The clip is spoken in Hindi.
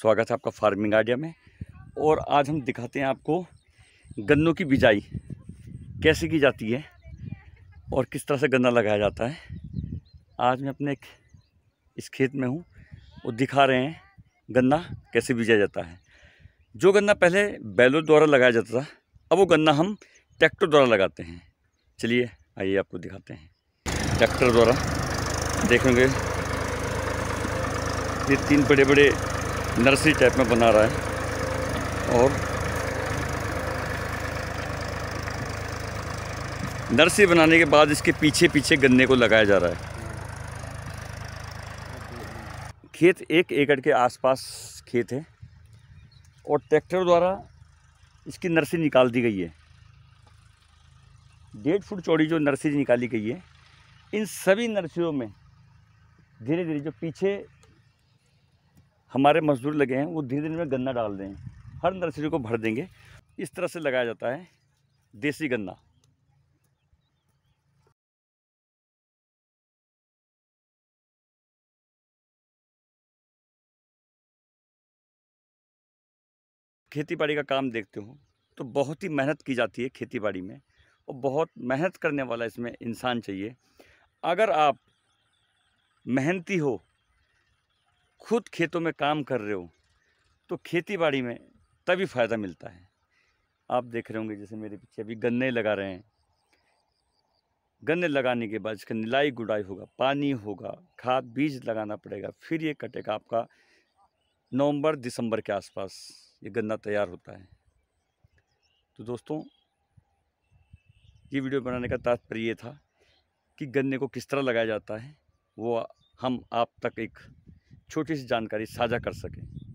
स्वागत है आपका फार्मिंग आइडिया में और आज हम दिखाते हैं आपको गन्नों की बिजाई कैसे की जाती है और किस तरह से गन्ना लगाया जाता है आज मैं अपने इस खेत में हूँ और दिखा रहे हैं गन्ना कैसे बीजा जाता है जो गन्ना पहले बैलों द्वारा लगाया जाता था अब वो गन्ना हम ट्रैक्टर द्वारा लगाते हैं चलिए आइए आपको दिखाते हैं ट्रैक्टर द्वारा देखेंगे ये तीन बड़े बड़े नर्सरी टाइप में बना रहा है और नर्सरी बनाने के बाद इसके पीछे पीछे गन्ने को लगाया जा रहा है खेत एक एकड़ के आसपास खेत है और ट्रैक्टर द्वारा इसकी नर्सरी निकाल दी गई है डेढ़ फुट चौड़ी जो नर्सरी निकाली गई है इन सभी नर्सरियों में धीरे धीरे जो पीछे हमारे मजदूर लगे हैं वो धीरे धीरे में गन्ना डाल दें हर नर्सरी को भर देंगे इस तरह से लगाया जाता है देसी गन्ना खेती बाड़ी का काम देखते हो तो बहुत ही मेहनत की जाती है खेती बाड़ी में और बहुत मेहनत करने वाला इसमें इंसान चाहिए अगर आप मेहनती हो खुद खेतों में काम कर रहे हो तो खेती बाड़ी में तभी फ़ायदा मिलता है आप देख रहे होंगे जैसे मेरे पीछे अभी गन्ने लगा रहे हैं गन्ने लगाने के बाद इसका निलाई गुड़ाई होगा पानी होगा खाद बीज लगाना पड़ेगा फिर ये कटेगा आपका नवंबर दिसंबर के आसपास ये गन्ना तैयार होता है तो दोस्तों ये वीडियो बनाने का तात्पर्य ये था कि गन्ने को किस तरह लगाया जाता है वो हम आप तक एक छोटी सी जानकारी साझा कर सकें